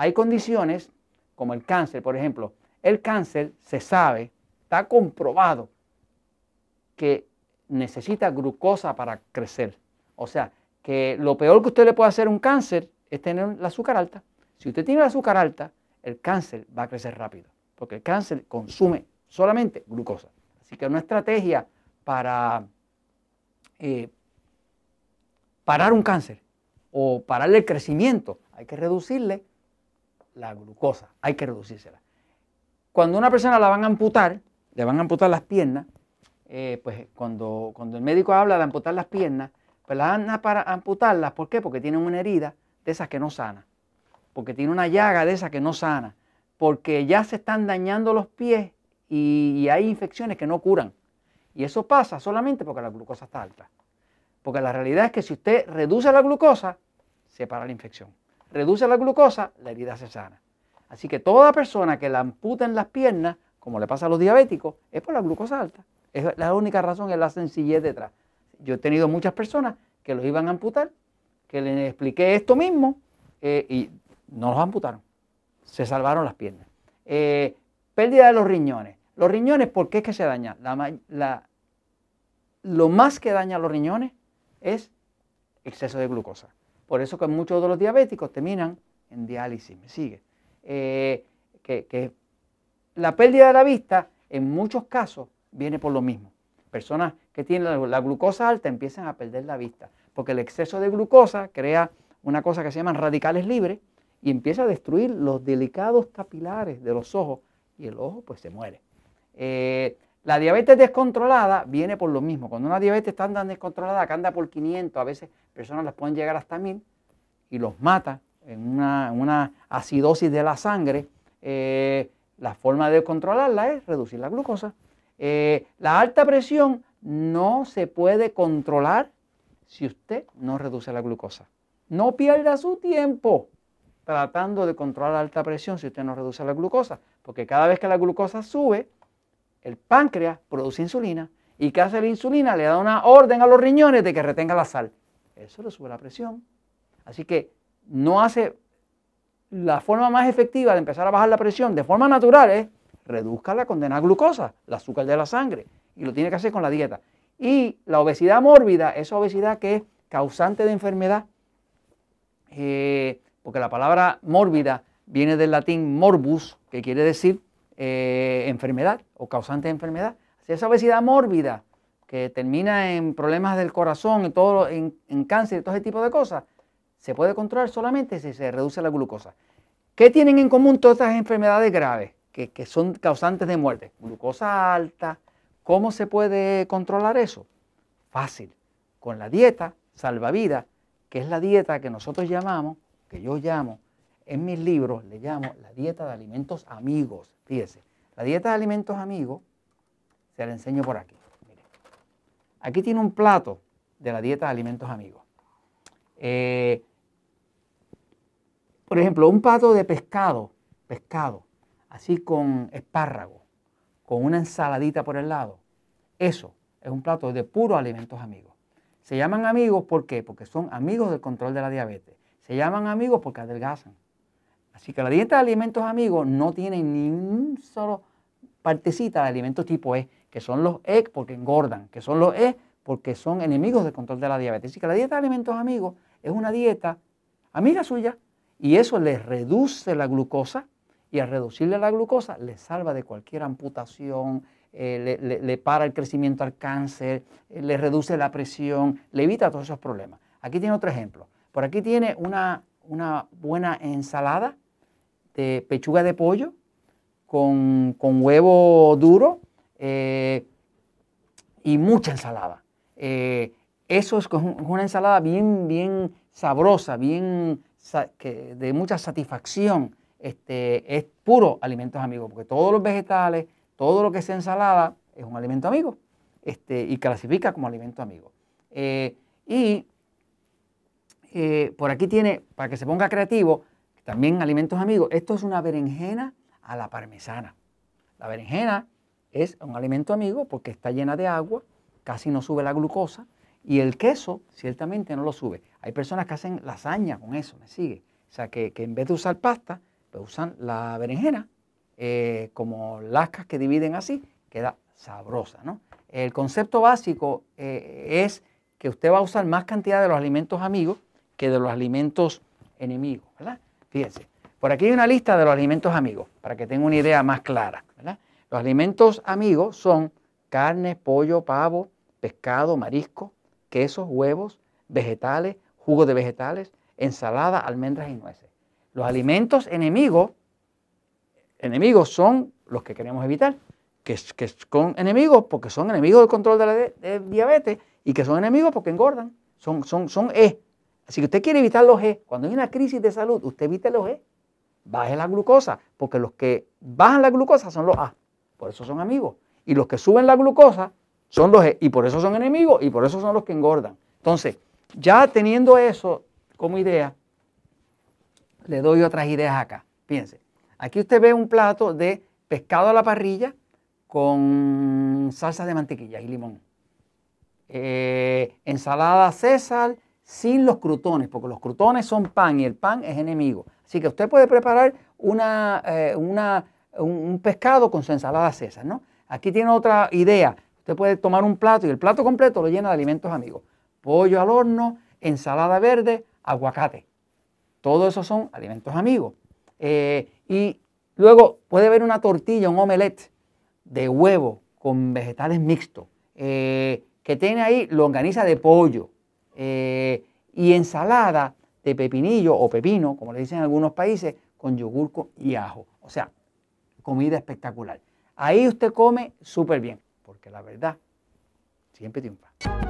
Hay condiciones como el cáncer, por ejemplo. El cáncer se sabe, está comprobado que necesita glucosa para crecer. O sea, que lo peor que usted le puede hacer a un cáncer es tener la azúcar alta. Si usted tiene la azúcar alta, el cáncer va a crecer rápido, porque el cáncer consume solamente glucosa. Así que una estrategia para eh, parar un cáncer o pararle el crecimiento, hay que reducirle la glucosa, hay que reducírsela. Cuando una persona la van a amputar, le van a amputar las piernas, eh, pues cuando, cuando el médico habla de amputar las piernas, pues las van para amputarlas, ¿por qué? Porque tiene una herida de esas que no sana, porque tiene una llaga de esas que no sana, porque ya se están dañando los pies y hay infecciones que no curan. Y eso pasa solamente porque la glucosa está alta. Porque la realidad es que si usted reduce la glucosa, se para la infección reduce la glucosa, la herida se sana. Así que toda persona que la en las piernas, como le pasa a los diabéticos, es por la glucosa alta. Es la única razón, es la sencillez detrás. Yo he tenido muchas personas que los iban a amputar, que les expliqué esto mismo eh, y no los amputaron. Se salvaron las piernas. Eh, pérdida de los riñones. Los riñones, ¿por qué es que se dañan? la, lo más que daña a los riñones es exceso de glucosa. Por eso que muchos de los diabéticos terminan en diálisis, ¿me sigue? Eh, que, la pérdida de la vista en muchos casos viene por lo mismo. Personas que tienen la glucosa alta empiezan a perder la vista, porque el exceso de glucosa crea una cosa que se llaman radicales libres y empieza a destruir los delicados capilares de los ojos y el ojo pues se muere. Eh, la diabetes descontrolada viene por lo mismo. Cuando una diabetes está andando descontrolada que anda por 500, a veces personas las pueden llegar hasta 1000 y los mata en una, acidosis de la sangre, eh, la forma de controlarla es reducir la glucosa. Eh, la alta presión no se puede controlar si usted no reduce la glucosa. No pierda su tiempo tratando de controlar la alta presión si usted no reduce la glucosa, porque cada vez que la glucosa sube, el páncreas produce insulina y ¿qué hace la insulina? Le da una orden a los riñones de que retenga la sal. Eso le sube la presión. Así que no hace la forma más efectiva de empezar a bajar la presión de forma natural es reduzca la condena glucosa, el azúcar de la sangre, y lo tiene que hacer con la dieta. Y la obesidad mórbida, esa obesidad que es causante de enfermedad, eh, porque la palabra mórbida viene del latín morbus, que quiere decir eh, enfermedad o causante de enfermedad. si esa obesidad mórbida que termina en problemas del corazón, en, todo, en, cáncer y todo ese tipo de cosas, se puede controlar solamente si se reduce la glucosa. ¿Qué tienen en común todas estas enfermedades graves que, que son causantes de muerte? Glucosa alta. ¿Cómo se puede controlar eso? Fácil. Con la dieta salvavidas, que es la dieta que nosotros llamamos, que yo llamo, en mis libros le llamo la dieta de alimentos amigos. Fíjese, la dieta de alimentos amigos se la enseño por aquí. Mire. Aquí tiene un plato de la dieta de alimentos amigos. Eh, por ejemplo, un plato de pescado, pescado, así con espárrago, con una ensaladita por el lado. Eso es un plato de puros alimentos amigos. Se llaman amigos ¿por qué? Porque son amigos del control de la diabetes. Se llaman amigos porque adelgazan. Así que la dieta de alimentos amigos no tiene ni un solo partecita de alimentos tipo E, que son los E porque engordan, que son los E porque son enemigos del control de la diabetes. Así que la dieta de alimentos amigos es una dieta amiga suya y eso le reduce la glucosa y al reducirle la glucosa le salva de cualquier amputación, eh, le, para el crecimiento al cáncer, eh, le reduce la presión, le evita todos esos problemas. Aquí tiene otro ejemplo. Por aquí tiene una, una buena ensalada este, pechuga de pollo con, huevo duro eh, y mucha ensalada. Eh, eso es una ensalada bien, bien sabrosa, bien que de mucha satisfacción. Este, es puro alimentos amigos, porque todos los vegetales, todo lo que es ensalada es un alimento amigo este, y clasifica como alimento amigo. Eh, y por aquí tiene, para que se ponga creativo, también alimentos amigos. Esto es una berenjena a la parmesana. La berenjena es un alimento amigo porque está llena de agua, casi no sube la glucosa y el queso ciertamente no lo sube. Hay personas que hacen lasaña con eso, ¿me sigue? O sea, que, en vez de usar pasta, usan la berenjena eh, como lascas que dividen así, queda sabrosa, ¿no? El concepto básico eh, es que usted va a usar más cantidad de los alimentos amigos que de los alimentos enemigos, ¿verdad? Fíjense, por aquí hay una lista de los alimentos amigos, para que tengan una idea más clara. Los alimentos amigos son carne, pollo, pavo, pescado, marisco, quesos, huevos, vegetales, jugo de vegetales, ensalada, almendras y nueces. Los alimentos enemigos, enemigos son los que queremos evitar, que, son enemigos porque son enemigos del control de la diabetes y que son enemigos porque engordan, son, son, son E. Así que usted quiere evitar los G. E, cuando hay una crisis de salud, usted evite los G. E. Baje la glucosa, porque los que bajan la glucosa son los A, por eso son amigos. Y los que suben la glucosa son los E y por eso son enemigos, y por eso son los que engordan. Entonces, ya teniendo eso como idea, le doy otras ideas acá. Piense. aquí usted ve un plato de pescado a la parrilla con salsa de mantequilla y limón. Eh, ensalada César sin los crutones, porque los crutones son pan y el pan es enemigo. Así que usted puede preparar una, eh, un pescado con su ensalada César, ¿no? Aquí tiene otra idea. Usted puede tomar un plato y el plato completo lo llena de alimentos amigos. Pollo al horno, ensalada verde, aguacate. Todo eso son alimentos amigos. Eh, y luego puede haber una tortilla, un omelette de huevo con vegetales mixtos, eh, que tiene ahí longaniza de pollo, eh, y ensalada de pepinillo o pepino, como le dicen en algunos países, con yogur y ajo. O sea, comida espectacular. Ahí usted come súper bien, porque la verdad siempre triunfa.